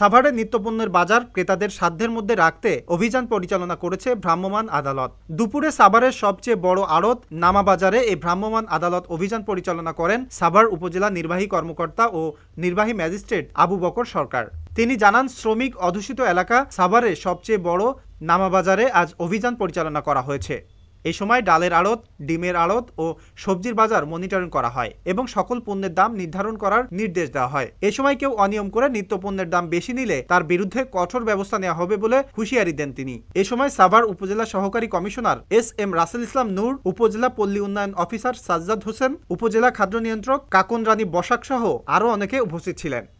সাভারে নিত্যপণ্যের বাজার ক্রেতাদের সাধ্যের মধ্যে রাখতে অভিযান পরিচালনা করেছে ভ্রাম্যমান আদালত দুপুরে সাভারের সবচেয়ে বড় আড়ত নামা বাজারে এই ভ্রাম্যমান আদালত অভিযান পরিচালনা করেন সাভার উপজেলা নির্বাহী কর্মকর্তা ও নির্বাহী ম্যাজিস্ট্রেট আবু বকর সরকার তিনি জানান শ্রমিক অধ্যুষিত এলাকা সাভারে সবচেয়ে বড় নামাবাজারে আজ অভিযান পরিচালনা করা হয়েছে এই সময় ডালের আড়ত ডিমের আড়ত ও সবজির বাজার মনিটরিং করা হয় এবং সকল পণ্যের দাম নির্ধারণ করার নির্দেশ দেওয়া হয় এ সময় কেউ অনিয়ম করে নিত্য পণ্যের দাম বেশি নিলে তার বিরুদ্ধে কঠোর ব্যবস্থা নেওয়া হবে বলে হুঁশিয়ারি দেন তিনি এ সময় সাভার উপজেলা সহকারী commissioner S M Rasel Islam Noor উপজেলা পল্লী উন্নয়ন অফিসার সাজ্জাদ হোসেন উপজেলা খাদ্য নিয়ন্ত্রক কাকন রানী বসাক সহ আরও অনেকে উপস্থিত ছিলেন